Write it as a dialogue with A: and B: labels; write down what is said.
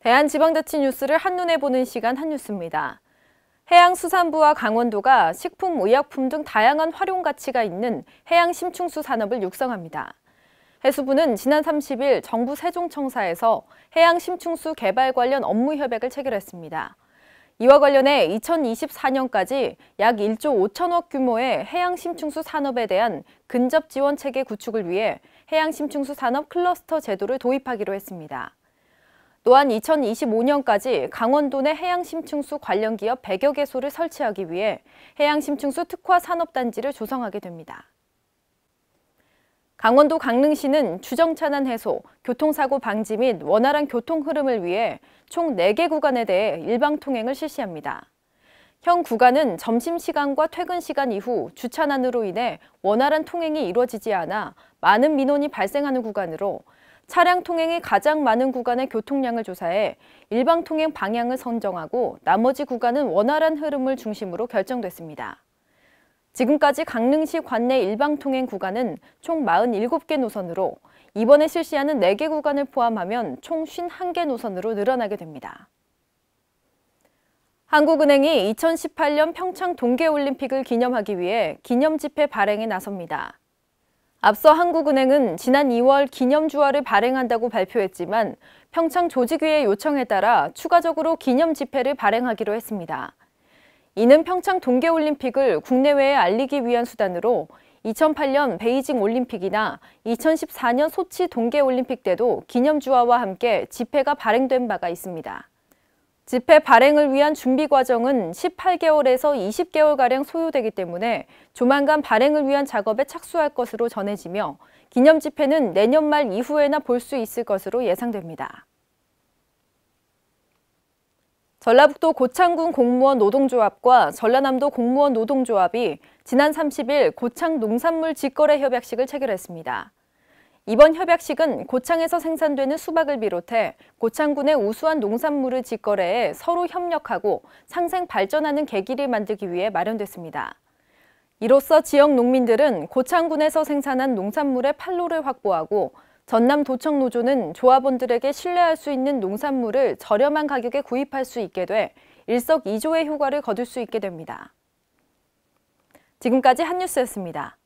A: 대한지방자치 뉴스를 한눈에 보는 시간 한뉴스입니다. 해양수산부와 강원도가 식품, 의약품 등 다양한 활용 가치가 있는 해양 심층수 산업을 육성합니다. 해수부는 지난 30일 정부 세종청사에서 해양 심층수 개발 관련 업무 협약을 체결했습니다. 이와 관련해 2024년까지 약 1조 5천억 규모의 해양 심층수 산업에 대한 근접 지원 체계 구축을 위해 해양 심층수 산업 클러스터 제도를 도입하기로 했습니다. 또한 2025년까지 강원도 내 해양심층수 관련 기업 100여 개소를 설치하기 위해 해양심층수 특화 산업단지를 조성하게 됩니다. 강원도 강릉시는 주정차난 해소, 교통사고 방지 및 원활한 교통 흐름을 위해 총 4개 구간에 대해 일방 통행을 실시합니다. 현 구간은 점심시간과 퇴근시간 이후 주차난으로 인해 원활한 통행이 이루어지지 않아 많은 민원이 발생하는 구간으로 차량 통행이 가장 많은 구간의 교통량을 조사해 일방 통행 방향을 선정하고 나머지 구간은 원활한 흐름을 중심으로 결정됐습니다. 지금까지 강릉시 관내 일방 통행 구간은 총 47개 노선으로 이번에 실시하는 4개 구간을 포함하면 총 51개 노선으로 늘어나게 됩니다. 한국은행이 2018년 평창 동계올림픽을 기념하기 위해 기념 집회 발행에 나섭니다. 앞서 한국은행은 지난 2월 기념주화를 발행한다고 발표했지만 평창 조직위의 요청에 따라 추가적으로 기념 지폐를 발행하기로 했습니다. 이는 평창 동계올림픽을 국내외에 알리기 위한 수단으로 2008년 베이징 올림픽이나 2014년 소치 동계올림픽 때도 기념주화와 함께 지폐가 발행된 바가 있습니다. 집회 발행을 위한 준비 과정은 18개월에서 20개월가량 소요되기 때문에 조만간 발행을 위한 작업에 착수할 것으로 전해지며 기념 집회는 내년 말 이후에나 볼 수 있을 것으로 예상됩니다. 전라북도 고창군 공무원 노동조합과 전라남도 공무원 노동조합이 지난 30일 고창 농산물 직거래 협약식을 체결했습니다. 이번 협약식은 고창에서 생산되는 수박을 비롯해 고창군의 우수한 농산물을 직거래해 서로 협력하고 상생 발전하는 계기를 만들기 위해 마련됐습니다. 이로써 지역 농민들은 고창군에서 생산한 농산물의 판로를 확보하고 전남 도청노조는 조합원들에게 신뢰할 수 있는 농산물을 저렴한 가격에 구입할 수 있게 돼 일석이조의 효과를 거둘 수 있게 됩니다. 지금까지 한뉴스였습니다.